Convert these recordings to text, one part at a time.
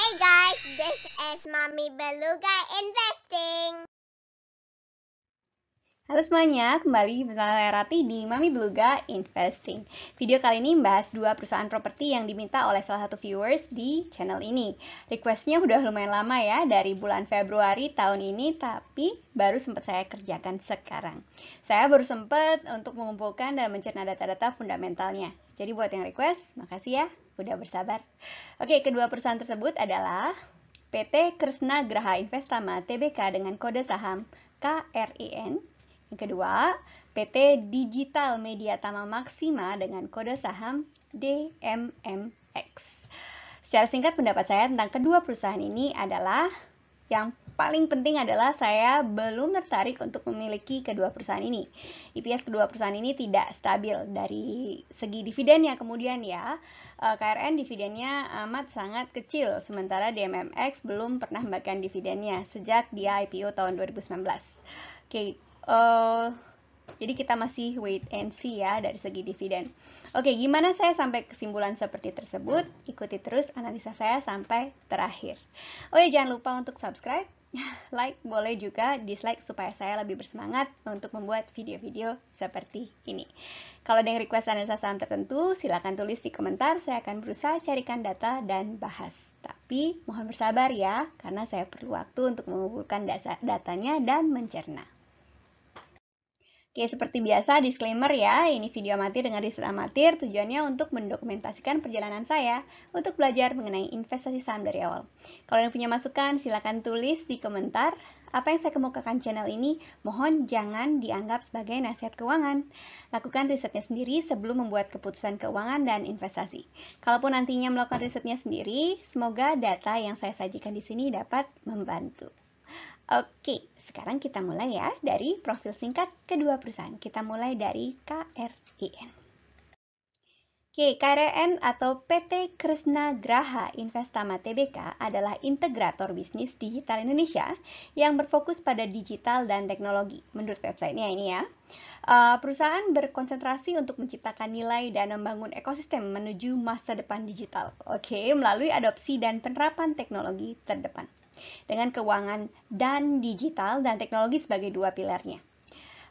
Hey guys, this is Mami Beluga Investing. Halo semuanya, kembali bersama saya Rati di Mami Beluga Investing. Video kali ini membahas dua perusahaan properti yang diminta oleh salah satu viewers di channel ini. Requestnya udah lumayan lama ya, dari bulan Februari tahun ini, tapi baru sempat saya kerjakan sekarang. Saya baru sempat untuk mengumpulkan dan mencerna data-data fundamentalnya. Jadi buat yang request, makasih ya udah bersabar. Oke, kedua perusahaan tersebut adalah PT Kresna Graha Investama Tbk dengan kode saham KRIN. Yang kedua, PT Digital Media Tama Maksima dengan kode saham DMMX. Secara singkat pendapat saya tentang kedua perusahaan ini adalah yang paling penting adalah saya belum tertarik untuk memiliki kedua perusahaan ini. EPS kedua perusahaan ini tidak stabil dari segi dividennya. Kemudian ya, eh, KRN dividennya amat sangat kecil, sementara DMMX belum pernah membagikan dividennya sejak dia IPO tahun 2019. Oke, okay, uh, eh, jadi kita masih wait and see ya dari segi dividen. Oke, gimana saya sampai kesimpulan seperti tersebut? Ikuti terus analisa saya sampai terakhir. Oh ya, jangan lupa untuk subscribe like boleh juga, dislike supaya saya lebih bersemangat untuk membuat video-video seperti ini. Kalau ada yang request analisa sasaran tertentu, silakan tulis di komentar, saya akan berusaha carikan data dan bahas. Tapi mohon bersabar ya, karena saya perlu waktu untuk mengumpulkan datanya dan mencerna. Oke, seperti biasa disclaimer ya, ini video amatir dengan riset amatir tujuannya untuk mendokumentasikan perjalanan saya untuk belajar mengenai investasi saham dari awal. Kalau yang punya masukan silahkan tulis di komentar. Apa yang saya kemukakan channel ini, mohon jangan dianggap sebagai nasihat keuangan. Lakukan risetnya sendiri sebelum membuat keputusan keuangan dan investasi. Kalaupun nantinya melakukan risetnya sendiri, semoga data yang saya sajikan di sini dapat membantu. Oke, sekarang kita mulai ya dari profil singkat kedua perusahaan. Kita mulai dari KRIN. Oke, KRN atau PT Krishna Graha Investama Tbk adalah integrator bisnis digital Indonesia yang berfokus pada digital dan teknologi, menurut websitenya ini ya. Eh, perusahaan berkonsentrasi untuk menciptakan nilai dan membangun ekosistem menuju masa depan digital, oke, melalui adopsi dan penerapan teknologi terdepan dengan keuangan dan digital dan teknologi sebagai dua pilarnya.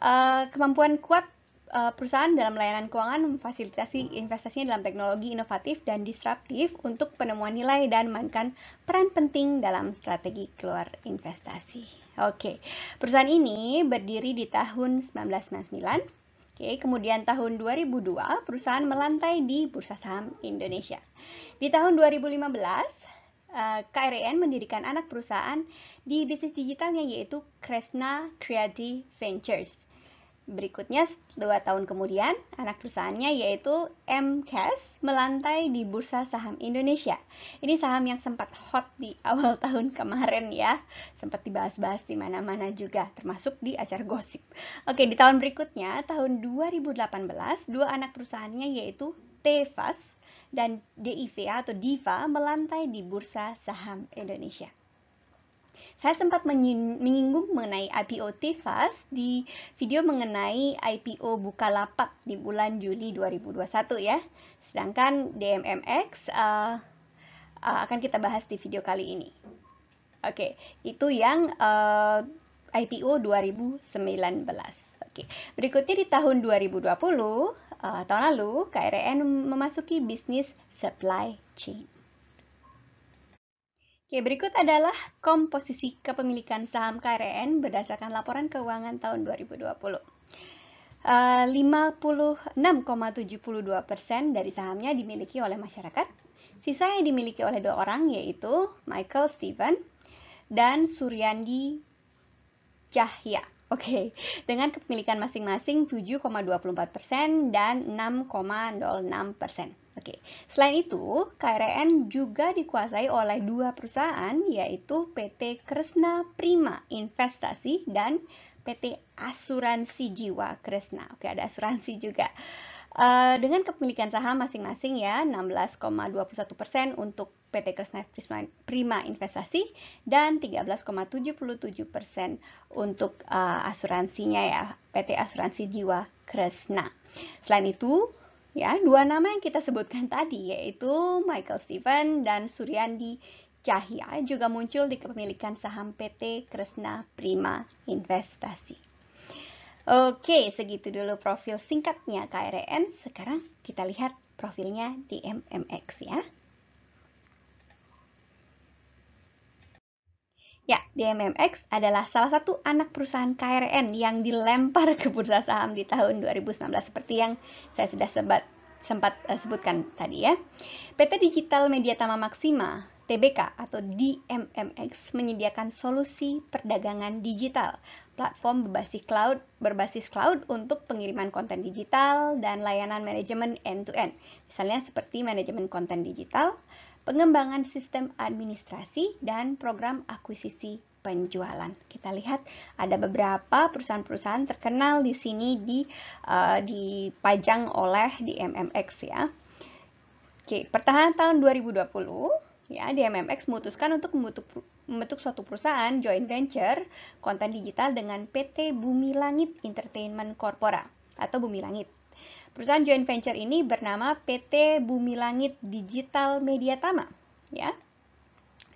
Uh, kemampuan kuat uh, perusahaan dalam layanan keuangan memfasilitasi investasinya dalam teknologi inovatif dan disruptif untuk penemuan nilai dan memainkan peran penting dalam strategi keluar investasi. Oke, okay. perusahaan ini berdiri di tahun 1999 Oke, kemudian tahun 2002 perusahaan melantai di Bursa Saham Indonesia. Di tahun 2015 Eh, KREN mendirikan anak perusahaan di bisnis digitalnya yaitu Kresna Creative Ventures. Berikutnya, dua tahun kemudian, anak perusahaannya yaitu MCAS melantai di Bursa Saham Indonesia. Ini saham yang sempat hot di awal tahun kemarin ya, sempat dibahas-bahas di mana-mana juga, termasuk di acara gosip. Oke, di tahun berikutnya, tahun 2018, dua anak perusahaannya yaitu Tevas dan DIVA atau DIVA melantai di Bursa Saham Indonesia. Saya sempat menyinggung mengenai IPO Tifas di video mengenai IPO Bukalapak di bulan Juli 2021 ya. Sedangkan DMMX uh, eh, uh, eh, akan kita bahas di video kali ini. Oke, okay, itu yang uh, IPO 2019. Oke, okay. berikutnya di tahun 2020 uh, tahun lalu KRN memasuki bisnis supply chain. Oke, berikut adalah komposisi kepemilikan saham KRN berdasarkan laporan keuangan tahun 2020. 56,72 eh, persen dari sahamnya dimiliki oleh masyarakat. Sisa yang dimiliki oleh dua orang yaitu Michael Steven dan Suryandi Cahya. Oke, okay. dengan kepemilikan masing-masing 7,24% dan 6,06%. Oke. Okay. Selain itu, KRN juga dikuasai oleh dua perusahaan yaitu PT Kresna Prima Investasi dan PT Asuransi Jiwa Kresna. Oke, okay, ada asuransi juga. Eh, dengan kepemilikan saham masing-masing ya 16,21% untuk PT Kresna Prima Investasi dan 13,77% untuk uh, asuransinya ya PT Asuransi Jiwa Kresna. Selain itu, ya dua nama yang kita sebutkan tadi yaitu Michael Steven dan Suryandi Cahya juga muncul di kepemilikan saham PT Kresna Prima Investasi. Oke, segitu dulu profil singkatnya KRN. E Sekarang kita lihat profilnya di MMX ya. Ya, DMMX adalah salah satu anak perusahaan KRN e yang dilempar ke bursa saham di tahun 2019 seperti yang saya sudah sebat, sempat uh, sebutkan tadi ya. PT Digital Media Tama Maksima TBK atau DMMX menyediakan solusi perdagangan digital platform berbasis cloud, berbasis cloud untuk pengiriman konten digital dan layanan manajemen end-to-end. Misalnya seperti manajemen konten digital, pengembangan sistem administrasi, dan program akuisisi penjualan. Kita lihat ada beberapa perusahaan-perusahaan terkenal di sini di uh, dipajang oleh di MMX ya. Oke, pertahanan tahun 2020 ya DMMX memutuskan untuk membentuk, membentuk suatu perusahaan joint venture konten digital dengan PT Bumi Langit Entertainment Corpora atau Bumi Langit. Perusahaan joint venture ini bernama PT Bumi Langit Digital Media Tama, ya.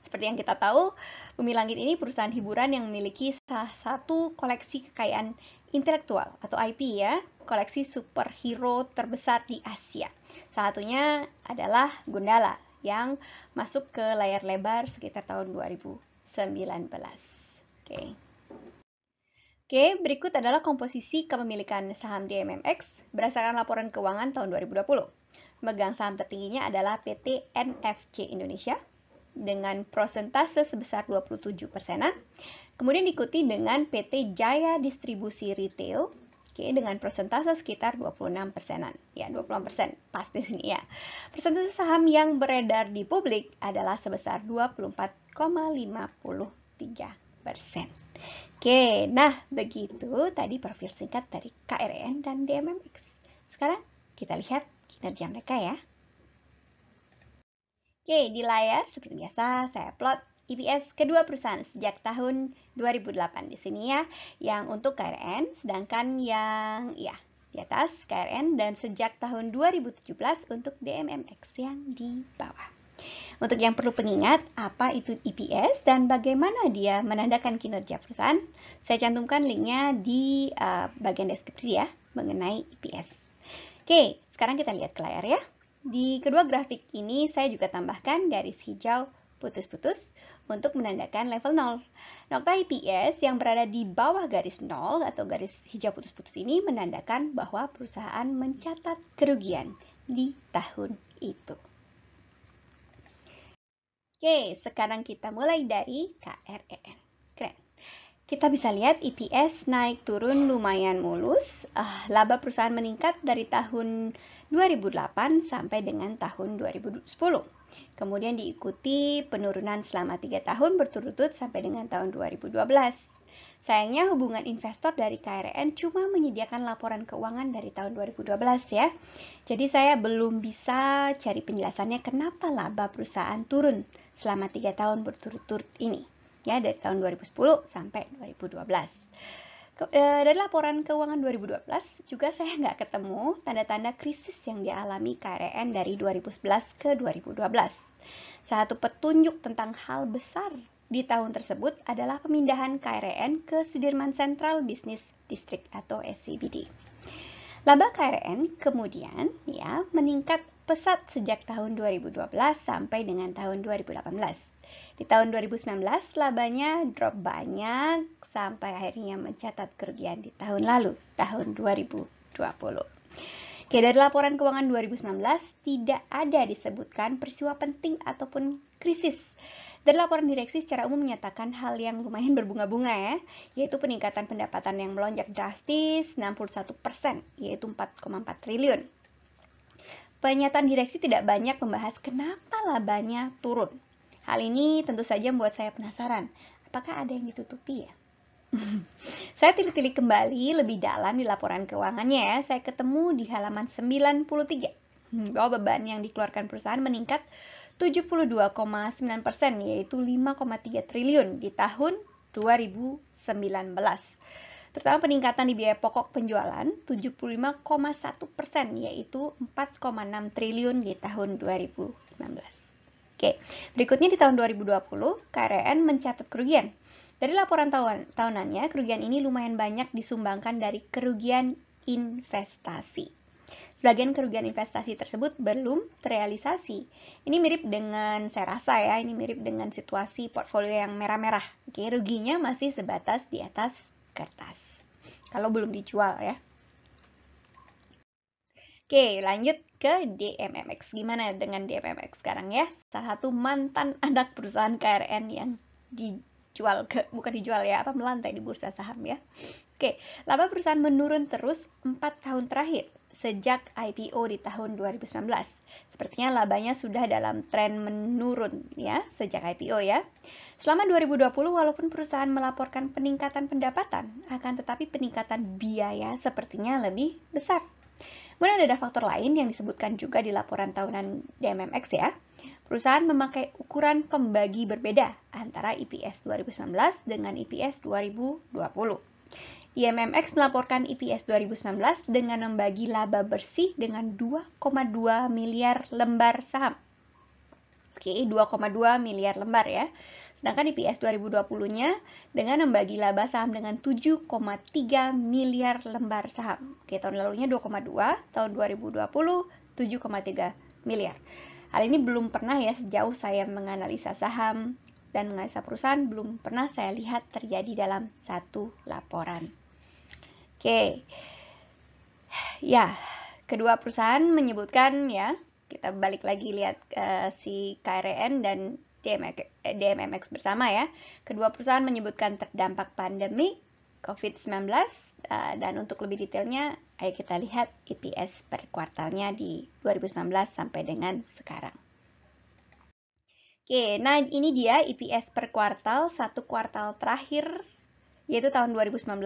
Seperti yang kita tahu, Bumi Langit ini perusahaan hiburan yang memiliki salah satu koleksi kekayaan intelektual atau IP ya, koleksi superhero terbesar di Asia. Salah satunya adalah Gundala yang masuk ke layar lebar sekitar tahun 2019. Oke. Oke, berikut adalah komposisi kepemilikan saham DMMX berdasarkan laporan keuangan tahun 2020. Megang saham tertingginya adalah PT NFC Indonesia dengan prosentase sebesar 27 persenan. Kemudian diikuti dengan PT Jaya Distribusi Retail Oke, dengan persentase sekitar 26 persenan. Ya, 20 persen, Pasti sini ya. Persentase saham yang beredar di publik adalah sebesar 24,53 persen. Oke, nah begitu tadi profil singkat dari KRN dan DMMX. Sekarang kita lihat kinerja mereka ya. Oke, di layar seperti biasa saya plot EPS kedua perusahaan sejak tahun 2008 di sini ya, yang untuk KRN, sedangkan yang ya di atas KRN dan sejak tahun 2017 untuk DMMX yang di bawah. Untuk yang perlu pengingat apa itu EPS dan bagaimana dia menandakan kinerja perusahaan, saya cantumkan linknya di uh, bagian deskripsi ya mengenai EPS. Oke, sekarang kita lihat ke layar ya. Di kedua grafik ini saya juga tambahkan garis hijau putus-putus untuk menandakan level 0. Nokta IPS yang berada di bawah garis 0 atau garis hijau putus-putus ini menandakan bahwa perusahaan mencatat kerugian di tahun itu. Oke, sekarang kita mulai dari KREN kita bisa lihat EPS naik turun lumayan mulus. Uh, laba perusahaan meningkat dari tahun 2008 sampai dengan tahun 2010. Kemudian diikuti penurunan selama 3 tahun berturut-turut sampai dengan tahun 2012. Sayangnya hubungan investor dari KRN cuma menyediakan laporan keuangan dari tahun 2012 ya. Jadi saya belum bisa cari penjelasannya kenapa laba perusahaan turun selama 3 tahun berturut-turut ini ya dari tahun 2010 sampai 2012. Ke, eh, dari laporan keuangan 2012 juga saya nggak ketemu tanda-tanda krisis yang dialami KRN dari 2011 ke 2012. Satu petunjuk tentang hal besar di tahun tersebut adalah pemindahan KRN ke Sudirman Central Business District atau SCBD. Laba KRN kemudian ya meningkat pesat sejak tahun 2012 sampai dengan tahun 2018. Di tahun 2019 labanya drop banyak sampai akhirnya mencatat kerugian di tahun lalu, tahun 2020. Oke, dari laporan keuangan 2019 tidak ada disebutkan peristiwa penting ataupun krisis. Dan laporan direksi secara umum menyatakan hal yang lumayan berbunga-bunga ya, yaitu peningkatan pendapatan yang melonjak drastis 61%, yaitu 4,4 triliun. Penyataan direksi tidak banyak membahas kenapa labanya turun. Hal ini tentu saja membuat saya penasaran, apakah ada yang ditutupi ya? saya tilik-tilik kembali lebih dalam di laporan keuangannya ya. Saya ketemu di halaman 93 hmm, bahwa beban yang dikeluarkan perusahaan meningkat 72,9% yaitu 5,3 triliun di tahun 2019. Terutama peningkatan di biaya pokok penjualan 75,1% yaitu 4,6 triliun di tahun 2019. Oke, berikutnya di tahun 2020, KRN mencatat kerugian. Dari laporan tahun, tahunannya, kerugian ini lumayan banyak disumbangkan dari kerugian investasi. Sebagian kerugian investasi tersebut belum terrealisasi. Ini mirip dengan, saya rasa ya, ini mirip dengan situasi portfolio yang merah-merah. Oke, ruginya masih sebatas di atas kertas. Kalau belum dijual ya. Oke, lanjut ke DMMX. Gimana dengan DMMX sekarang ya? Salah satu mantan anak perusahaan KRN yang dijual ke bukan dijual ya, apa melantai di bursa saham ya. Oke, laba perusahaan menurun terus 4 tahun terakhir sejak IPO di tahun 2019. Sepertinya labanya sudah dalam tren menurun ya sejak IPO ya. Selama 2020 walaupun perusahaan melaporkan peningkatan pendapatan, akan tetapi peningkatan biaya sepertinya lebih besar Kemudian ada faktor lain yang disebutkan juga di laporan tahunan DMMX ya. Perusahaan memakai ukuran pembagi berbeda antara IPS 2019 dengan IPS 2020. IMMX melaporkan IPS 2019 dengan membagi laba bersih dengan 2,2 miliar lembar saham. Oke, 2,2 miliar lembar ya. Sedangkan IPS 2020-nya dengan membagi laba saham dengan 7,3 miliar lembar saham. Oke, tahun lalunya 2,2, tahun 2020 7,3 miliar. Hal ini belum pernah ya sejauh saya menganalisa saham dan menganalisa perusahaan belum pernah saya lihat terjadi dalam satu laporan. Oke. Ya, kedua perusahaan menyebutkan ya, kita balik lagi lihat uh, si KRN dan DMMX eh, bersama ya. Kedua perusahaan menyebutkan terdampak pandemi COVID-19 eh, dan untuk lebih detailnya ayo kita lihat EPS per kuartalnya di 2019 sampai dengan sekarang. Oke, nah ini dia EPS per kuartal, satu kuartal terakhir yaitu tahun 2019.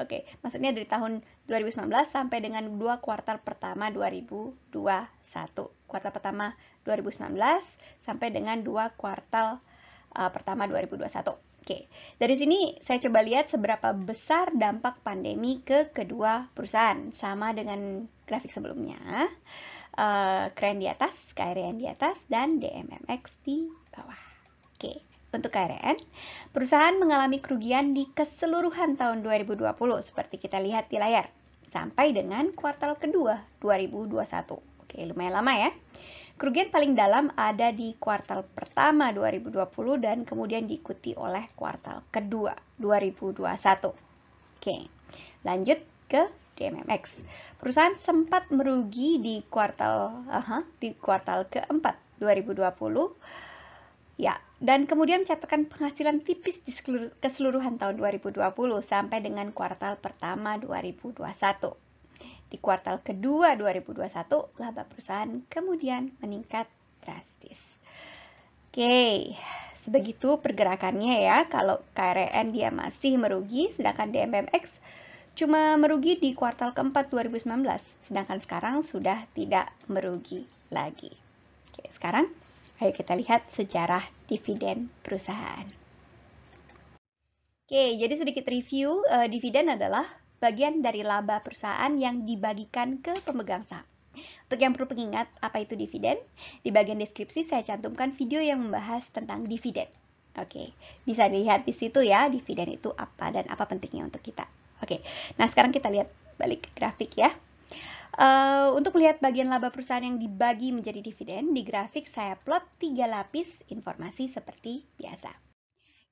Oke, maksudnya dari tahun 2019 sampai dengan dua kuartal pertama 2021 kuartal pertama 2019 sampai dengan dua kuartal uh, pertama 2021. Oke, dari sini saya coba lihat seberapa besar dampak pandemi ke kedua perusahaan, sama dengan grafik sebelumnya. Uh, keren di atas, KRN di atas, dan DMMX di bawah. Oke, untuk KRN, perusahaan mengalami kerugian di keseluruhan tahun 2020, seperti kita lihat di layar, sampai dengan kuartal kedua 2021. Oke, lumayan lama ya. Kerugian paling dalam ada di kuartal pertama 2020 dan kemudian diikuti oleh kuartal kedua 2021. Oke, lanjut ke DMMX. Perusahaan sempat merugi di kuartal uh, di kuartal keempat 2020. Ya, dan kemudian mencatatkan penghasilan tipis di keseluruhan tahun 2020 sampai dengan kuartal pertama 2021. Di kuartal kedua 2021, laba perusahaan kemudian meningkat drastis. Oke, sebegitu pergerakannya ya. Kalau KRN dia masih merugi, sedangkan DMMX cuma merugi di kuartal keempat 2019, sedangkan sekarang sudah tidak merugi lagi. Oke, sekarang ayo kita lihat sejarah dividen perusahaan. Oke, jadi sedikit review, uh, dividen adalah bagian dari laba perusahaan yang dibagikan ke pemegang saham. Untuk yang perlu pengingat apa itu dividen, di bagian deskripsi saya cantumkan video yang membahas tentang dividen. Oke, bisa dilihat di situ ya dividen itu apa dan apa pentingnya untuk kita. Oke, nah sekarang kita lihat balik ke grafik ya. Uh, untuk melihat bagian laba perusahaan yang dibagi menjadi dividen, di grafik saya plot tiga lapis informasi seperti biasa.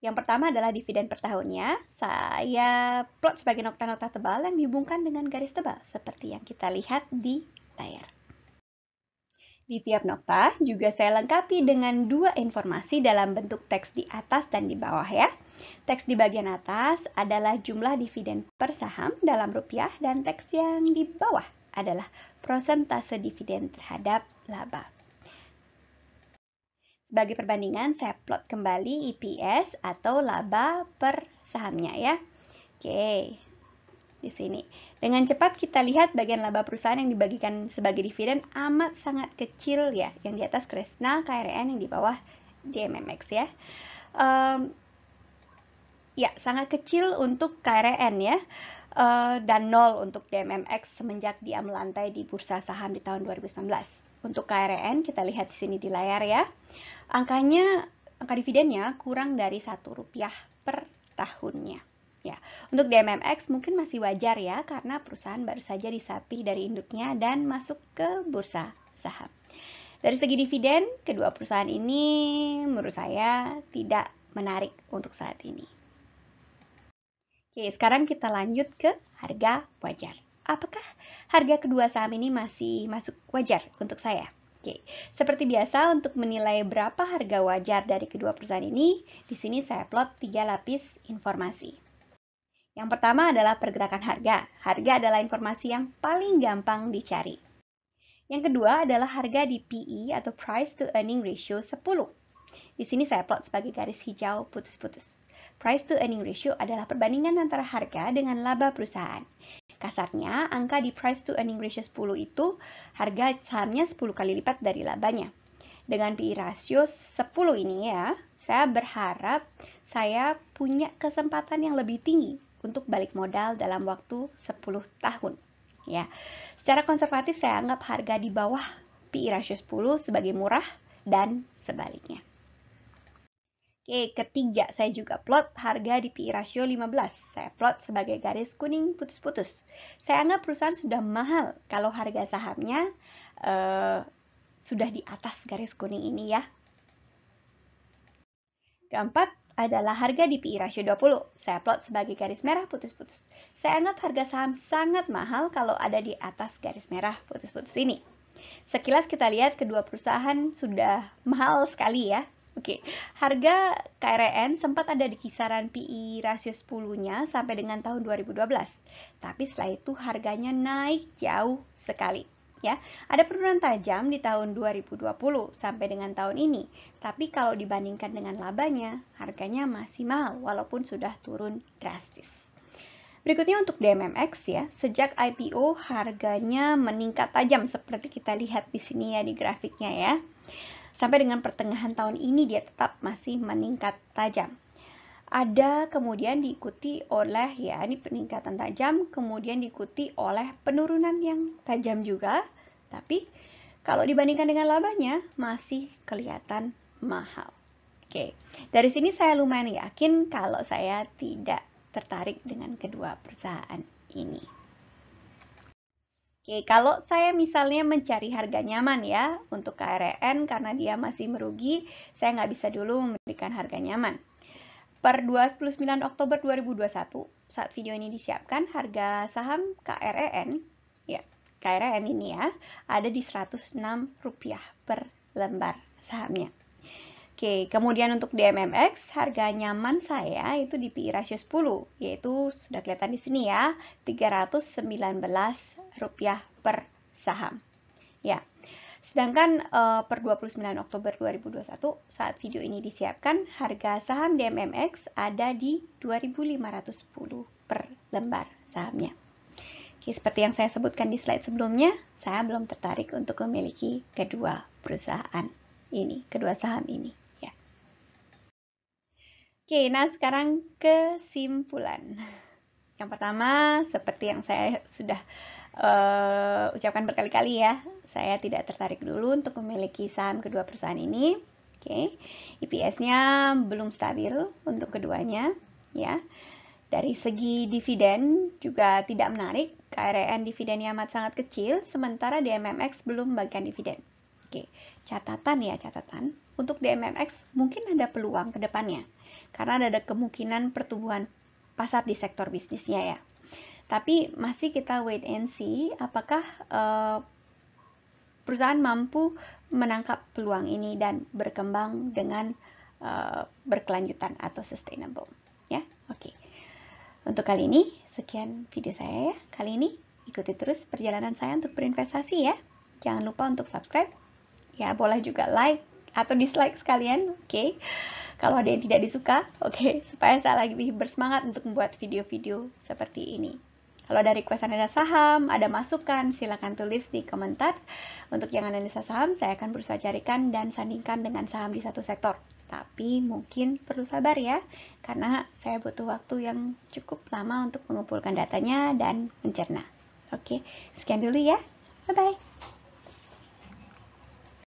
Yang pertama adalah dividen per tahunnya. Saya plot sebagai nokta-nokta tebal yang dihubungkan dengan garis tebal, seperti yang kita lihat di layar. Di tiap nokta juga saya lengkapi dengan dua informasi dalam bentuk teks di atas dan di bawah ya. Teks di bagian atas adalah jumlah dividen per saham dalam rupiah dan teks yang di bawah adalah prosentase dividen terhadap laba. Sebagai perbandingan, saya plot kembali EPS atau laba per sahamnya ya. Oke, di sini. Dengan cepat kita lihat bagian laba perusahaan yang dibagikan sebagai dividen amat sangat kecil ya. Yang di atas Kresna, KRN, yang di bawah DMMX ya. Um, ya, sangat kecil untuk KRN ya. Uh, dan nol untuk DMMX semenjak dia melantai di bursa saham di tahun 2019. Untuk KRN kita lihat di sini di layar ya. Angkanya, angka dividennya kurang dari satu rupiah per tahunnya. Ya, untuk DMMX mungkin masih wajar ya karena perusahaan baru saja disapih dari induknya dan masuk ke bursa saham. Dari segi dividen, kedua perusahaan ini menurut saya tidak menarik untuk saat ini. Oke, sekarang kita lanjut ke harga wajar. Apakah harga kedua saham ini masih masuk wajar untuk saya? Oke, seperti biasa untuk menilai berapa harga wajar dari kedua perusahaan ini, di sini saya plot tiga lapis informasi. Yang pertama adalah pergerakan harga. Harga adalah informasi yang paling gampang dicari. Yang kedua adalah harga di PE atau price to earning ratio 10. Di sini saya plot sebagai garis hijau putus-putus. Price to earning ratio adalah perbandingan antara harga dengan laba perusahaan. Kasarnya, angka di price to earning ratio 10 itu harga sahamnya 10 kali lipat dari labanya. Dengan PI e ratio 10 ini ya, saya berharap saya punya kesempatan yang lebih tinggi untuk balik modal dalam waktu 10 tahun. Ya. Secara konservatif saya anggap harga di bawah PI e ratio 10 sebagai murah dan sebaliknya. Oke, ketiga saya juga plot harga di PI rasio 15. Saya plot sebagai garis kuning putus-putus. Saya anggap perusahaan sudah mahal kalau harga sahamnya eh, sudah di atas garis kuning ini ya. Keempat adalah harga di PI rasio 20. Saya plot sebagai garis merah putus-putus. Saya anggap harga saham sangat mahal kalau ada di atas garis merah putus-putus ini. Sekilas kita lihat kedua perusahaan sudah mahal sekali ya. Oke, harga KRN sempat ada di kisaran PI e rasio 10-nya sampai dengan tahun 2012. Tapi setelah itu harganya naik jauh sekali. Ya, ada penurunan tajam di tahun 2020 sampai dengan tahun ini. Tapi kalau dibandingkan dengan labanya, harganya masih mahal walaupun sudah turun drastis. Berikutnya untuk DMMX ya, sejak IPO harganya meningkat tajam seperti kita lihat di sini ya di grafiknya ya. Sampai dengan pertengahan tahun ini dia tetap masih meningkat tajam. Ada kemudian diikuti oleh ya ini peningkatan tajam, kemudian diikuti oleh penurunan yang tajam juga, tapi kalau dibandingkan dengan labanya masih kelihatan mahal. Oke, dari sini saya lumayan yakin kalau saya tidak tertarik dengan kedua perusahaan ini. Oke, kalau saya misalnya mencari harga nyaman ya untuk KRN karena dia masih merugi, saya nggak bisa dulu memberikan harga nyaman. Per 29 Oktober 2021, saat video ini disiapkan, harga saham KREN ya KREN ini ya, ada di 106 rupiah per lembar sahamnya. Oke, kemudian untuk DMMX, harga nyaman saya itu di PI ratio 10, yaitu sudah kelihatan di sini ya, Rp319 per saham. Ya. Sedangkan uh, per 29 Oktober 2021 saat video ini disiapkan, harga saham DMMX ada di 2.510 per lembar sahamnya. Oke, seperti yang saya sebutkan di slide sebelumnya, saya belum tertarik untuk memiliki kedua perusahaan ini, kedua saham ini. Oke, nah sekarang kesimpulan. Yang pertama, seperti yang saya sudah uh, ucapkan berkali-kali ya, saya tidak tertarik dulu untuk memiliki saham kedua perusahaan ini. Oke, eps nya belum stabil untuk keduanya, ya. Dari segi dividen juga tidak menarik, KRN dividennya amat sangat kecil, sementara DMMX belum membagikan dividen. Oke, catatan ya catatan. Untuk DMMX mungkin ada peluang ke depannya karena ada kemungkinan pertumbuhan pasar di sektor bisnisnya ya. Tapi masih kita wait and see apakah uh, perusahaan mampu menangkap peluang ini dan berkembang dengan uh, berkelanjutan atau sustainable. Ya, oke. Okay. Untuk kali ini sekian video saya ya. Kali ini ikuti terus perjalanan saya untuk berinvestasi ya. Jangan lupa untuk subscribe. Ya, boleh juga like atau dislike sekalian, oke. Okay kalau ada yang tidak disuka, oke, okay, supaya saya lagi lebih bersemangat untuk membuat video-video seperti ini. Kalau ada request analisa saham, ada masukan, silakan tulis di komentar. Untuk yang analisa saham, saya akan berusaha carikan dan sandingkan dengan saham di satu sektor. Tapi mungkin perlu sabar ya, karena saya butuh waktu yang cukup lama untuk mengumpulkan datanya dan mencerna. Oke, sekian dulu ya. Bye-bye.